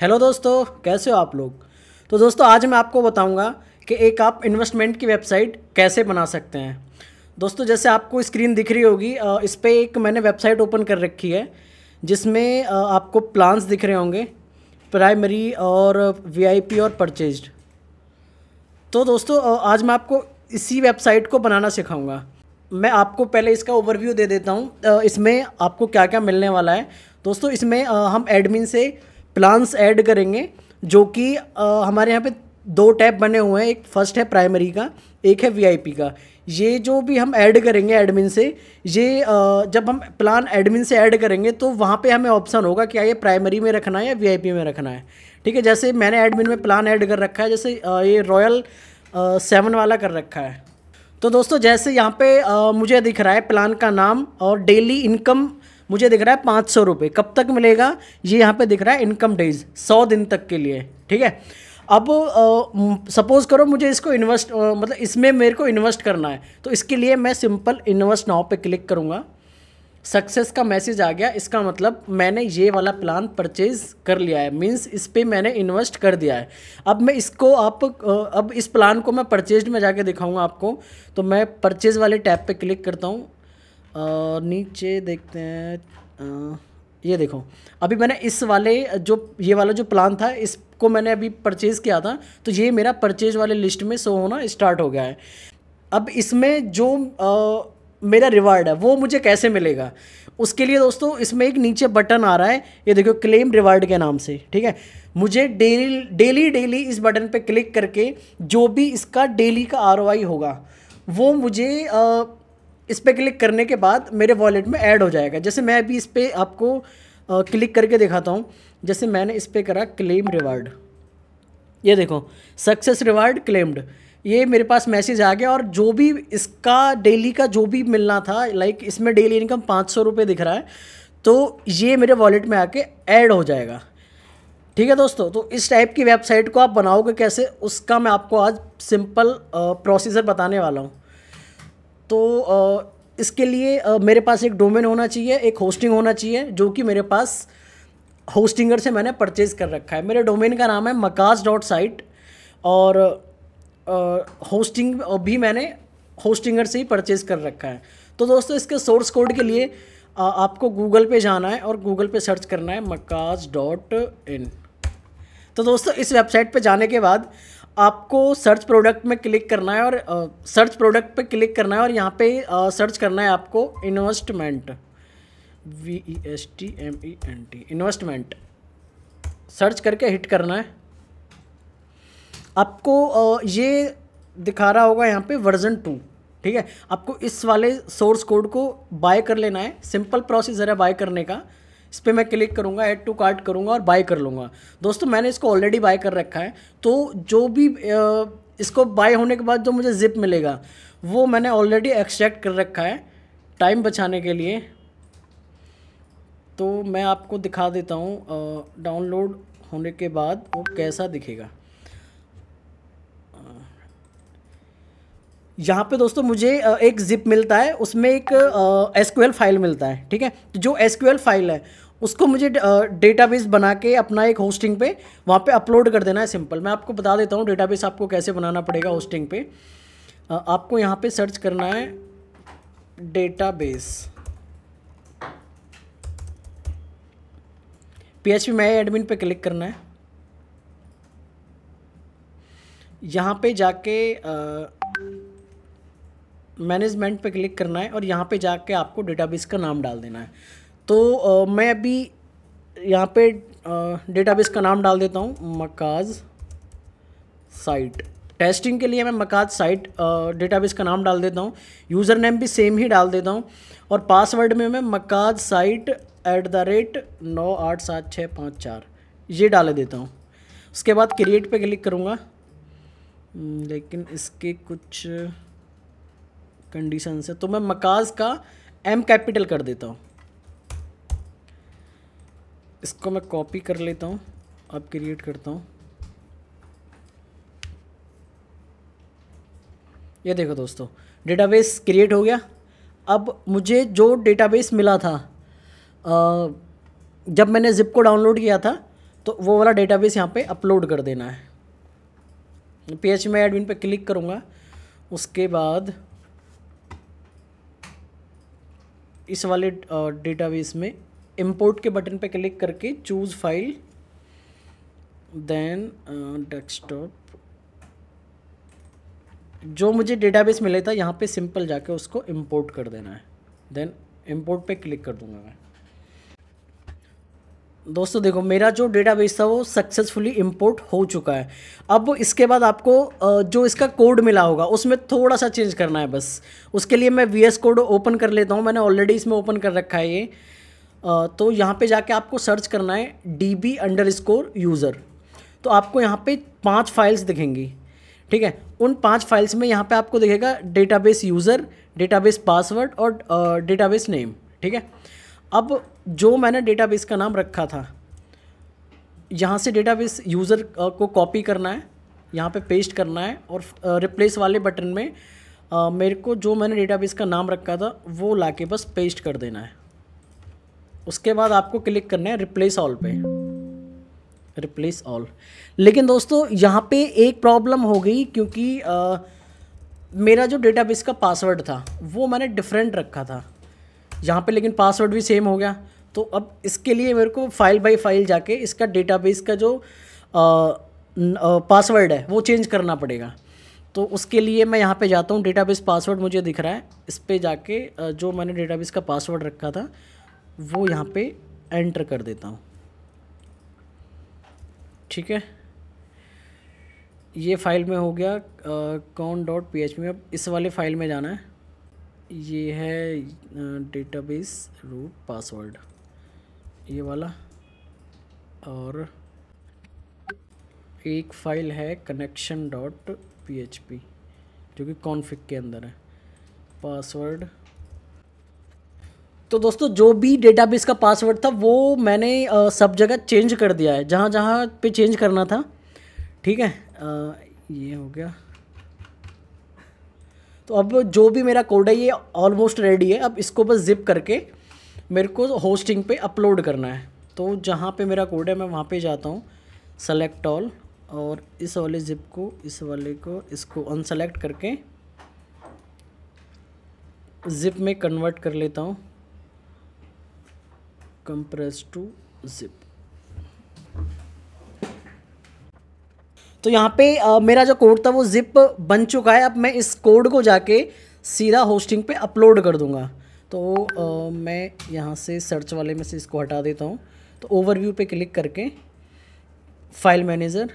hello दोस्तों कैसे हो आप लोग तो दोस्तों आज मैं आपको बताऊंगा कि एक आप इन्वेस्टमेंट की वेबसाइट कैसे बना सकते हैं दोस्तों जैसे आपको स्क्रीन दिख रही होगी इस पर एक मैंने वेबसाइट ओपन कर रखी है जिसमें आपको प्लान्स दिख रहे होंगे प्राइमरी और वीआईपी और परचेज तो दोस्तों आज मैं आपको इसी वेबसाइट को बनाना सिखाऊंगा मैं आपको पहले इसका ओवरव्यू दे देता हूँ इसमें आपको क्या क्या मिलने वाला है दोस्तों इसमें हम एडमिन से प्लान्स ऐड करेंगे जो कि हमारे यहाँ पे दो टैब बने हुए हैं एक फर्स्ट है प्राइमरी का एक है वीआईपी का ये जो भी हम ऐड करेंगे एडमिन से ये जब हम प्लान एडमिन से ऐड करेंगे तो वहाँ पे हमें ऑप्शन होगा क्या हाँ, ये प्राइमरी में रखना है या वीआईपी में रखना है ठीक है जैसे मैंने एडमिन में प्लान ऐड कर रखा है जैसे ये रॉयल सेवन वाला कर रखा है तो दोस्तों जैसे यहाँ पे मुझे दिख रहा है प्लान का नाम और डेली इनकम मुझे दिख रहा है पाँच सौ रुपये कब तक मिलेगा ये यहाँ पे दिख रहा है इनकम डेज सौ दिन तक के लिए ठीक है अब सपोज़ करो मुझे इसको इन्वेस्ट मतलब इसमें मेरे को इन्वेस्ट करना है तो इसके लिए मैं सिंपल इन्वेस्ट नाव पे क्लिक करूँगा सक्सेस का मैसेज आ गया इसका मतलब मैंने ये वाला प्लान परचेज कर लिया है मीन्स इस पर मैंने इन्वेस्ट कर दिया है अब मैं इसको आप अब इस प्लान को मैं परचेज में जाके दिखाऊंगा आपको तो मैं परचेज वाले टैब पे क्लिक करता हूँ और नीचे देखते हैं ये देखो अभी मैंने इस वाले जो ये वाला जो प्लान था इसको मैंने अभी परचेज़ किया था तो ये मेरा परचेज़ वाले लिस्ट में शो होना स्टार्ट हो गया है अब इसमें जो आ, मेरा रिवार्ड है वो मुझे कैसे मिलेगा उसके लिए दोस्तों इसमें एक नीचे बटन आ रहा है ये देखो क्लेम रिवार्ड के नाम से ठीक है मुझे डेली डेली डेली इस बटन पे क्लिक करके जो भी इसका डेली का आर होगा वो मुझे आ, इस पर क्लिक करने के बाद मेरे वॉलेट में ऐड हो जाएगा जैसे मैं अभी इस पर आपको क्लिक करके दिखाता हूँ जैसे मैंने इस पर करा क्लेम रिवार्ड ये देखो सक्सेस रिवार्ड क्लेम्ड ये मेरे पास मैसेज आ गया और जो भी इसका डेली का जो भी मिलना था लाइक इसमें डेली इनकम पाँच सौ रुपये दिख रहा है तो ये मेरे वॉलेट में आके ऐड हो जाएगा ठीक है दोस्तों तो इस टाइप की वेबसाइट को आप बनाओगे कैसे उसका मैं आपको आज सिंपल प्रोसीजर बताने वाला हूँ तो इसके लिए मेरे पास एक डोमेन होना चाहिए एक होस्टिंग होना चाहिए जो कि मेरे पास होस्टिंगर से मैंने परचेज़ कर रखा है मेरे डोमेन का नाम है मकास डॉट साइट और होस्टिंग भी मैंने होस्टिंगर से ही परचेज़ कर रखा है तो दोस्तों इसके सोर्स कोड के लिए आपको गूगल पे जाना है और गूगल पे सर्च करना है मकाज डॉट इन तो दोस्तों इस वेबसाइट पे जाने के बाद आपको सर्च प्रोडक्ट में क्लिक करना है और सर्च प्रोडक्ट पे क्लिक करना है और यहाँ पे सर्च करना है आपको investment V E S T M E N T investment search करके हिट करना है आपको ये दिखा रहा होगा यहाँ पे वर्जन टू ठीक है आपको इस वाले सोर्स कोड को बाय कर लेना है सिंपल प्रोसीजर है बाय करने का इस पर मैं क्लिक करूँगा ऐड टू कार्ट करूँगा और बाय कर लूँगा दोस्तों मैंने इसको ऑलरेडी बाय कर रखा है तो जो भी इसको बाय होने के बाद जो मुझे जिप मिलेगा वो मैंने ऑलरेडी एक्सट्रैक्ट कर रखा है टाइम बचाने के लिए तो मैं आपको दिखा देता हूँ डाउनलोड होने के बाद वो कैसा दिखेगा यहाँ पे दोस्तों मुझे एक जिप मिलता है उसमें एक एस फाइल मिलता है ठीक है तो जो एस फाइल है उसको मुझे डेटाबेस बना के अपना एक होस्टिंग पे वहाँ पे अपलोड कर देना है सिंपल मैं आपको बता देता हूँ डेटाबेस आपको कैसे बनाना पड़ेगा होस्टिंग पे आपको यहाँ पे सर्च करना है डेटाबेस पीएचपी एच एडमिन पे क्लिक करना है यहाँ पे जाके आ, मैनेजमेंट पे क्लिक करना है और यहाँ पे जाके आपको डेटाबेस का नाम डाल देना है तो आ, मैं अभी यहाँ पे डेटाबेस का नाम डाल देता हूँ मकाज साइट टेस्टिंग के लिए मैं मकाज साइट डेटाबेस का नाम डाल देता हूँ यूज़र नेम भी सेम ही डाल देता हूँ और पासवर्ड में मैं मकाज साइट एट द रेट नौ आठ सात छः पाँच चार ये डाल देता हूँ उसके बाद क्रिएट पे क्लिक करूँगा हम्म, लेकिन इसके कुछ कंडीशन से तो मैं मकाज का एम कैपिटल कर देता हूँ इसको मैं कॉपी कर लेता हूँ अब क्रिएट करता हूँ ये देखो दोस्तों डेटाबेस क्रिएट हो गया अब मुझे जो डेटाबेस मिला था आ, जब मैंने जिप को डाउनलोड किया था तो वो वाला डेटाबेस यहाँ पे अपलोड कर देना है पी एच में एडमिन पे क्लिक करूँगा उसके बाद इस वाले डेटाबेस में इंपोर्ट के बटन पे क्लिक करके चूज़ फाइल देन डेस्कटॉप जो मुझे डेटाबेस मिला था यहाँ पे सिंपल जाके उसको इंपोर्ट कर देना है देन इंपोर्ट पे क्लिक कर दूंगा मैं दोस्तों देखो मेरा जो डेटाबेस था वो सक्सेसफुली इंपोर्ट हो चुका है अब इसके बाद आपको जो इसका कोड मिला होगा उसमें थोड़ा सा चेंज करना है बस उसके लिए मैं वी एस कोड ओपन कर लेता हूँ मैंने ऑलरेडी इसमें ओपन कर रखा है ये तो यहाँ पे जाके आपको सर्च करना है D B underscore user तो आपको यहाँ पर पाँच फाइल्स दिखेंगी ठीक है उन पाँच फाइल्स में यहाँ पर आपको दिखेगा डेटाबेस यूज़र डेटाबेस पासवर्ड और डेटाबेस नेम ठीक है अब जो मैंने डेटाबेस का नाम रखा था यहाँ से डेटाबेस यूज़र को कॉपी करना है यहाँ पे पेस्ट करना है और रिप्लेस वाले बटन में मेरे को जो मैंने डेटाबेस का नाम रखा था वो ला के बस पेस्ट कर देना है उसके बाद आपको क्लिक करना है रिप्लेस ऑल पे रिप्लेस ऑल लेकिन दोस्तों यहाँ पे एक प्रॉब्लम हो गई क्योंकि आ, मेरा जो डेटाबेस का पासवर्ड था वो मैंने डिफरेंट रखा था यहाँ पे लेकिन पासवर्ड भी सेम हो गया तो अब इसके लिए मेरे को फाइल बाई फाइल जाके इसका डेटाबेस का जो पासवर्ड है वो चेंज करना पड़ेगा तो उसके लिए मैं यहाँ पे जाता हूँ डेटाबेस पासवर्ड मुझे दिख रहा है इस पर जाके जो मैंने डेटाबेस का पासवर्ड रखा था वो यहाँ पे एंटर कर देता हूँ ठीक है ये फाइल में हो गया कौन डॉट पी एच में अब इस वाले फाइल में जाना है ये है डेटाबेस रूट पासवर्ड ये वाला और एक फाइल है connection dot P H P जो कि कॉन्फ़िग के अंदर है पासवर्ड तो दोस्तों जो भी डेटाबेस का पासवर्ड था वो मैंने आ, सब जगह चेंज कर दिया है जहाँ जहाँ पे चेंज करना था ठीक है आ, ये हो गया तो अब जो भी मेरा कोड है ये ऑलमोस्ट रेडी है अब इसको बस जिप करके मेरे को होस्टिंग पे अपलोड करना है तो जहाँ पे मेरा कोड है मैं वहाँ पे जाता हूँ सेलेक्ट ऑल और इस वाले जिप को इस वाले को इसको अनसेलेक्ट करके जिप में कन्वर्ट कर लेता हूँ कंप्रेस टू जिप तो यहाँ पे आ, मेरा जो कोड था वो जिप बन चुका है अब मैं इस कोड को जाके सीधा होस्टिंग पे अपलोड कर दूँगा तो आ, मैं यहाँ से सर्च वाले में से इसको हटा देता हूँ तो ओवरव्यू पे क्लिक करके फाइल मैनेजर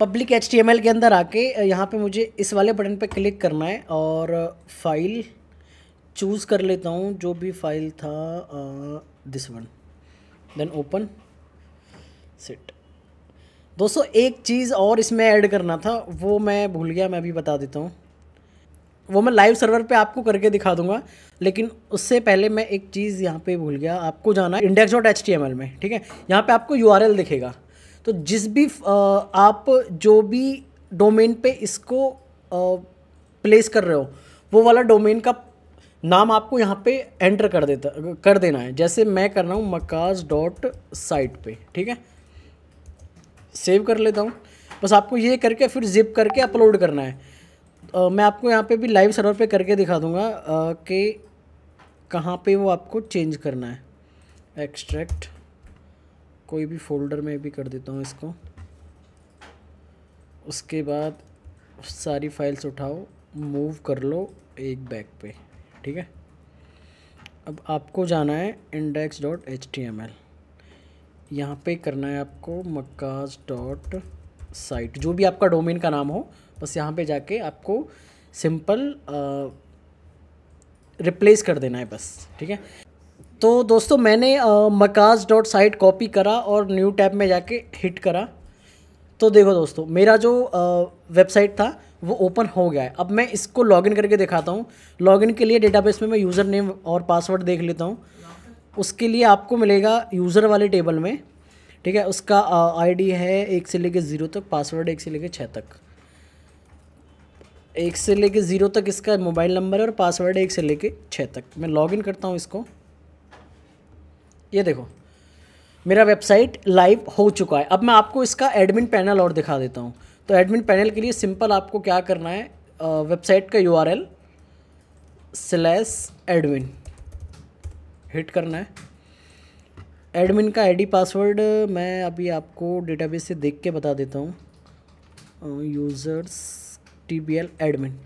पब्लिक एच के अंदर आके यहाँ पे मुझे इस वाले बटन पे क्लिक करना है और फाइल चूज़ कर लेता हूँ जो भी फाइल था this one then open sit दोस्तों एक चीज़ और इसमें ऐड करना था वो मैं भूल गया मैं अभी बता देता हूँ वो मैं लाइव सर्वर पे आपको करके दिखा दूंगा लेकिन उससे पहले मैं एक चीज़ यहाँ पे भूल गया आपको जाना है index dot H T M L में ठीक है यहाँ पे आपको यू आर एल दिखेगा तो जिस भी आप जो भी डोमेन पे इसको प्लेस कर रहे हो वो वाला डोमेन का नाम आपको यहाँ पे एंटर कर देता कर देना है जैसे मैं कर रहा हूँ मकाज डॉट साइट पर ठीक है सेव कर लेता हूँ बस आपको ये करके फिर जिप करके अपलोड करना है तो मैं आपको यहाँ पे भी लाइव सर्वर पे करके दिखा दूँगा कि कहाँ पे वो आपको चेंज करना है एक्सट्रैक्ट कोई भी फोल्डर में भी कर देता हूँ इसको उसके बाद सारी फाइल्स उठाओ मूव कर लो एक बैग पे ठीक है अब आपको जाना है index dot H T M L यहाँ पर करना है आपको मकाज डॉट साइट जो भी आपका डोमेन का नाम हो बस यहाँ पे जाके आपको सिंपल रिप्लेस कर देना है बस ठीक है तो दोस्तों मैंने मकाज डॉट साइट कॉपी करा और न्यू टैब में जाके हिट करा तो देखो दोस्तों मेरा जो वेबसाइट था वो ओपन हो गया है अब मैं इसको लॉगिन करके दिखाता हूँ लॉगिन के लिए डेटाबेस में मैं यूज़र नेम और पासवर्ड देख लेता हूँ उसके लिए आपको मिलेगा यूज़र वाले टेबल में ठीक है उसका आईडी है एक से लेके ज़ीरो तक पासवर्ड एक से लेके छः तक एक से लेके ज़ीरो तक इसका मोबाइल नंबर है और पासवर्ड एक से लेके छः तक मैं लॉगिन करता हूँ इसको ये देखो मेरा वेबसाइट लाइव हो चुका है अब मैं आपको इसका एडमिन पैनल और दिखा देता हूँ तो एडमिन पैनल के लिए सिंपल आपको क्या करना है वेबसाइट का U R L slash admin hit करना है एडमिन का आईडी पासवर्ड मैं अभी आपको डेटाबेस से देख के बता देता हूँ users T B L admin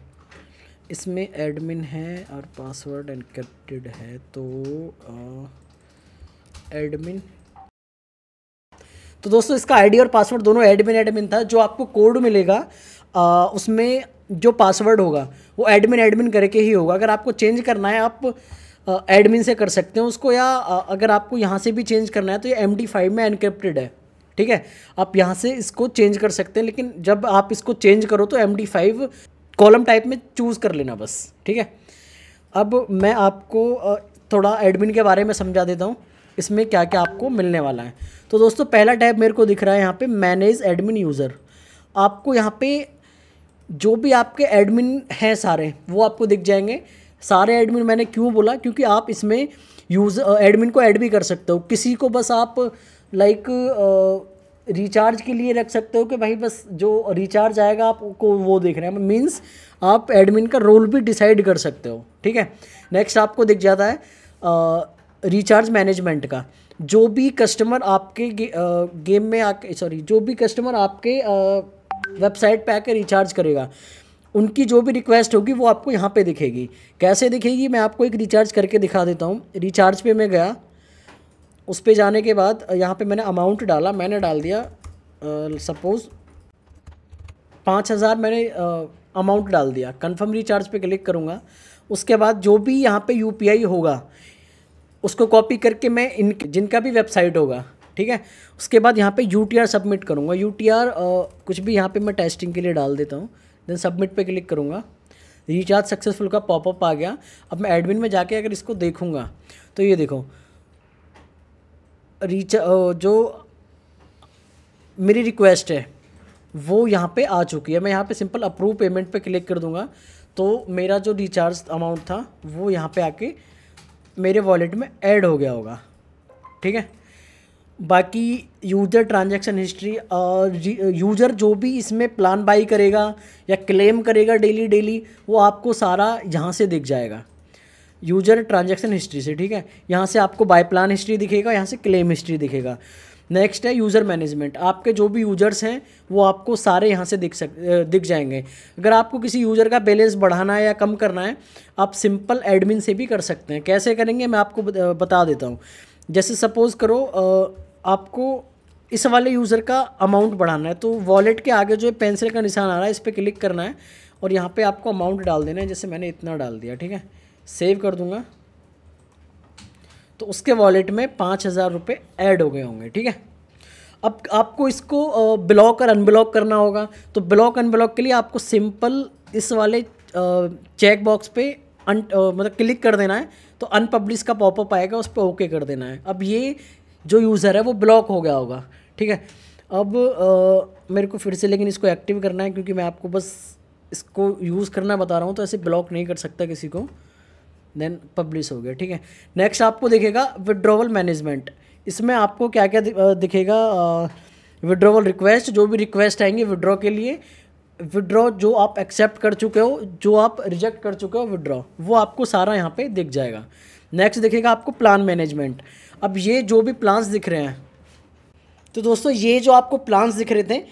इसमें एडमिन है और पासवर्ड एनक्रिप्टेड है तो एडमिन तो दोस्तों इसका आईडी और पासवर्ड दोनों एडमिन एडमिन था जो आपको कोड मिलेगा आ, उसमें जो पासवर्ड होगा वो एडमिन एडमिन करके ही होगा अगर आपको चेंज करना है आप एडमिन से कर सकते हैं उसको या अगर आपको यहाँ से भी चेंज करना है तो ये एम फाइव में एनक्रिप्टेड है ठीक है आप यहाँ से इसको चेंज कर सकते हैं लेकिन जब आप इसको चेंज करो तो एम फाइव कॉलम टाइप में चूज़ कर लेना बस ठीक है अब मैं आपको थोड़ा एडमिन के बारे में समझा देता हूँ इसमें क्या क्या आपको मिलने वाला है तो दोस्तों पहला टैब मेरे को दिख रहा है यहाँ पे मैनेज एडमिन यूज़र आपको यहाँ पे जो भी आपके एडमिन हैं सारे वो आपको दिख जाएंगे सारे एडमिन मैंने क्यों बोला क्योंकि आप इसमें यूज एडमिन को ऐड भी कर सकते हो किसी को बस आप लाइक रिचार्ज के लिए रख सकते हो कि भाई बस जो रिचार्ज आएगा आपको वो देख रहे हैं मीन्स आप एडमिन का रोल भी डिसाइड कर सकते हो ठीक है नेक्स्ट आपको दिख जाता है रिचार्ज मैनेजमेंट का जो भी कस्टमर आपके गे, आ, गेम में आके सॉरी जो भी कस्टमर आपके वेबसाइट पे आकर रिचार्ज करेगा उनकी जो भी रिक्वेस्ट होगी वो आपको यहाँ पे दिखेगी कैसे दिखेगी मैं आपको एक रिचार्ज करके दिखा देता हूँ रिचार्ज पे मैं गया उस पर जाने के बाद यहाँ पे मैंने अमाउंट डाला मैंने डाल दिया सपोज़ पाँच हज़ार मैंने अमाउंट डाल दिया कंफर्म रिचार्ज पे क्लिक करूँगा उसके बाद जो भी यहाँ पे यूपीआई होगा उसको कॉपी करके मैं इन जिनका भी वेबसाइट होगा ठीक है उसके बाद यहाँ पे यू टी आर सबमिट करूँगा यू टी आर कुछ भी यहाँ पे मैं टेस्टिंग के लिए डाल देता हूँ देन सबमिट पे क्लिक करूँगा रिचार्ज सक्सेसफुल का पॉपअप आ गया अब मैं एडमिन में जाके अगर इसको देखूँगा तो ये देखो रिचार्ज जो मेरी रिक्वेस्ट है वो यहाँ पे आ चुकी है मैं यहाँ पे सिंपल अप्रूव पेमेंट पे क्लिक कर दूँगा तो मेरा जो रिचार्ज अमाउंट था वो यहाँ पर आके मेरे वॉलेट में ऐड हो गया होगा ठीक है बाकी यूज़र ट्रांजैक्शन हिस्ट्री और यूज़र जो भी इसमें प्लान बाई करेगा या क्लेम करेगा डेली डेली वो आपको सारा यहाँ से दिख जाएगा यूज़र ट्रांजैक्शन हिस्ट्री से ठीक है यहाँ से आपको बाय प्लान हिस्ट्री दिखेगा यहाँ से क्लेम हिस्ट्री दिखेगा नेक्स्ट है यूज़र मैनेजमेंट आपके जो भी यूजर्स हैं वो आपको सारे यहाँ से दिख सक दिख जाएंगे अगर आपको किसी यूज़र का बैलेंस बढ़ाना है या कम करना है आप सिंपल एडमिन से भी कर सकते हैं कैसे करेंगे मैं आपको बता देता हूँ जैसे सपोज़ करो आपको इस वाले यूज़र का अमाउंट बढ़ाना है तो वॉलेट के आगे जो है पेंसिल का निशान आ रहा है इस पर क्लिक करना है और यहाँ पर आपको अमाउंट डाल देना है जैसे मैंने इतना डाल दिया ठीक है सेव कर दूँगा तो उसके वॉलेट में पाँच हज़ार रुपये ऐड हो गए होंगे ठीक है अब आपको इसको ब्लॉक और अनब्लॉक करना होगा तो ब्लॉक अनब्लॉक के लिए आपको सिंपल इस वाले चेक बॉक्स पे अन मतलब क्लिक कर देना है तो अनपब्लिश का पॉपअप आएगा उस पर ओके कर देना है अब ये जो यूज़र है वो ब्लॉक हो गया होगा ठीक है अब आ, मेरे को फिर से लेकिन इसको एक्टिव करना है क्योंकि मैं आपको बस इसको यूज़ करना बता रहा हूँ तो ऐसे ब्लॉक नहीं कर सकता किसी को देन पब्लिश हो गया ठीक है नेक्स्ट आपको दिखेगा विड्रोवल मैनेजमेंट इसमें आपको क्या क्या दिखेगा विड्रोवल रिक्वेस्ट जो भी रिक्वेस्ट आएंगे विड्रॉ के लिए विड्रॉ जो आप एक्सेप्ट कर चुके हो जो आप रिजेक्ट कर चुके हो विड्रॉ वो आपको सारा यहाँ पे दिख जाएगा नेक्स्ट दिखेगा आपको प्लान मैनेजमेंट अब ये जो भी प्लान्स दिख रहे हैं तो दोस्तों ये जो आपको प्लान्स दिख रहे थे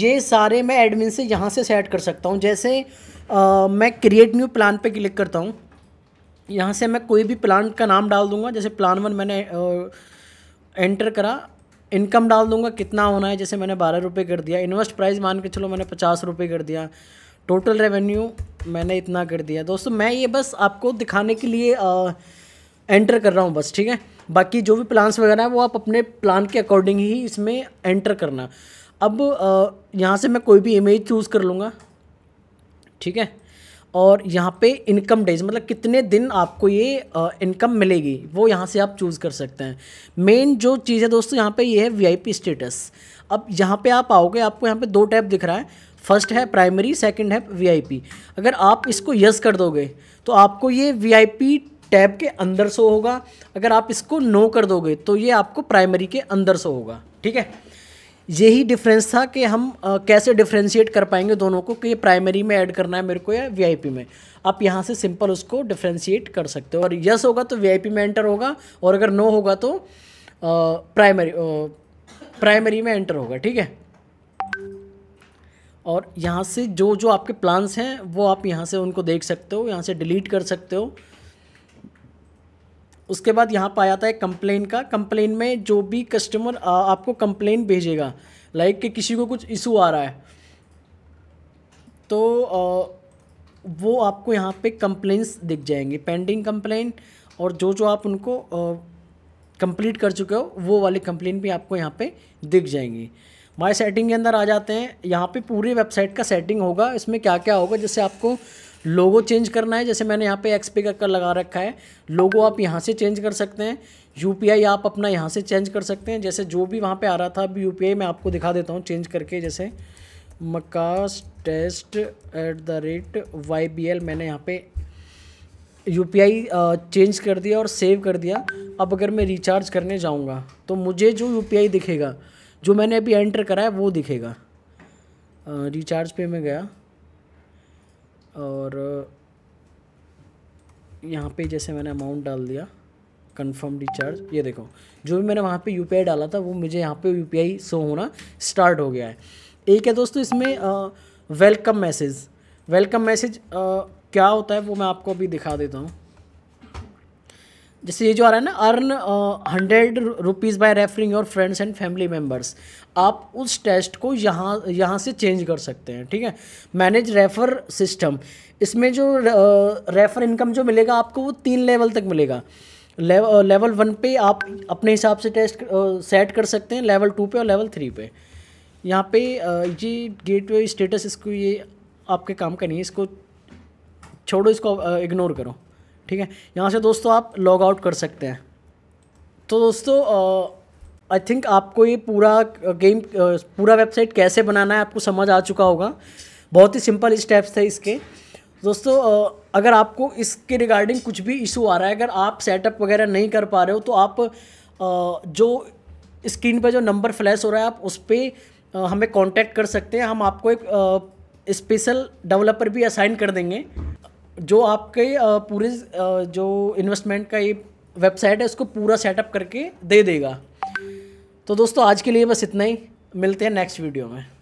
ये सारे मैं एडमिन से यहाँ से सेट कर सकता हूँ जैसे आ, मैं क्रिएट न्यू प्लान पे क्लिक करता हूँ यहाँ से मैं कोई भी प्लान का नाम डाल दूंगा जैसे प्लान वन मैंने एंटर करा इनकम डाल दूंगा कितना होना है जैसे मैंने बारह रुपये कर दिया इन्वेस्ट प्राइस मान के चलो मैंने पचास रुपये कर दिया टोटल रेवेन्यू मैंने इतना कर दिया दोस्तों मैं ये बस आपको दिखाने के लिए आ, एंटर कर रहा हूँ बस ठीक है बाकी जो भी प्लान्स वगैरह हैं वो आप अपने प्लान के अकॉर्डिंग ही इसमें एंटर करना अब यहाँ से मैं कोई भी इमेज चूज़ कर लूँगा ठीक है और यहाँ पे इनकम डेज मतलब कितने दिन आपको ये इनकम मिलेगी वो यहाँ से आप चूज़ कर सकते हैं मेन जो चीज़ है दोस्तों यहाँ पे ये है वीआईपी स्टेटस अब यहाँ पे आप आओगे आपको यहाँ पे दो टैब दिख रहा है फर्स्ट है प्राइमरी सेकंड है वीआईपी अगर आप इसको यस कर दोगे तो आपको ये वी टैब के अंदर सो होगा अगर आप इसको नो कर दोगे तो ये आपको प्राइमरी के अंदर सो होगा ठीक है यही डिफरेंस था कि हम कैसे डिफ्रेंशिएट कर पाएंगे दोनों को कि ये प्राइमरी में ऐड करना है मेरे को या वीआईपी में आप यहाँ से सिंपल उसको डिफ्रेंशिएट कर सकते हो और यस होगा तो वीआईपी में एंटर होगा और अगर नो होगा तो प्राइमरी प्राइमरी में एंटर होगा ठीक है और यहाँ से जो जो आपके प्लान्स हैं वो आप यहाँ से उनको देख सकते हो यहाँ से डिलीट कर सकते हो उसके बाद यहाँ पर आ जाता है कंप्लेन का कंप्लेन में जो भी कस्टमर आपको कंप्लेन भेजेगा लाइक कि किसी को कुछ इशू आ रहा है तो वो आपको यहाँ पे कंप्लेंट्स दिख जाएंगे पेंडिंग कंप्लेन और जो जो आप उनको कंप्लीट कर चुके हो वो वाली कंप्लेन भी आपको यहाँ पे दिख जाएंगी माय सेटिंग के अंदर आ जाते हैं यहाँ पे पूरी वेबसाइट का सेटिंग होगा इसमें क्या क्या होगा जैसे आपको लोगो चेंज करना है जैसे मैंने यहाँ पे एक्स पे का लगा रखा है लोगो आप यहाँ से चेंज कर सकते हैं यूपीआई आप अपना यहाँ से चेंज कर सकते हैं जैसे जो भी वहाँ पे आ रहा था अभी यूपीआई मैं आपको दिखा देता हूँ चेंज करके जैसे मकास test at the rate Y B L मैंने यहाँ पे यू पी आई चेंज कर दिया और सेव कर दिया अब अगर मैं रिचार्ज करने जाऊँगा तो मुझे जो यू पी आई दिखेगा जो मैंने अभी एंटर करा है वो दिखेगा रिचार्ज पे मैं गया और यहाँ पे जैसे मैंने अमाउंट डाल दिया कंफर्म रिचार्ज ये देखो जो भी मैंने वहाँ पे यू डाला था वो मुझे यहाँ पे यू शो होना स्टार्ट हो गया है एक है दोस्तों इसमें वेलकम मैसेज वेलकम मैसेज क्या होता है वो मैं आपको अभी दिखा देता हूँ जैसे ये जो आ रहा है ना earn hundred rupees by referring your friends and family members आप उस टेस्ट को यहाँ यहाँ से चेंज कर सकते हैं ठीक है मैनेज रेफर सिस्टम इसमें जो रेफर इनकम जो मिलेगा आपको वो तीन लेवल तक मिलेगा लेवल वन पे आप अपने हिसाब से टेस्ट सेट कर सकते हैं लेवल टू पे और लेवल थ्री पे यहाँ पे ये गेटवे स्टेटस इसको ये आपके काम का नहीं है इसको छोड़ो इसको इग्नोर करो ठीक है यहाँ से दोस्तों आप लॉग आउट कर सकते हैं तो दोस्तों आई थिंक आपको ये पूरा गेम पूरा वेबसाइट कैसे बनाना है आपको समझ आ चुका होगा बहुत ही सिंपल स्टेप्स थे इसके दोस्तों अगर आपको इसके रिगार्डिंग कुछ भी इशू आ रहा है अगर आप सेटअप वगैरह नहीं कर पा रहे हो तो आप जो स्क्रीन पर जो नंबर फ्लैश हो रहा है आप उस पर हमें कांटेक्ट कर सकते हैं हम आपको एक स्पेशल डेवलपर भी असाइन कर देंगे जो आपके पूरे जो इन्वेस्टमेंट का ये वेबसाइट है उसको पूरा सेटअप करके दे देगा तो दोस्तों आज के लिए बस इतना ही मिलते हैं नेक्स्ट वीडियो में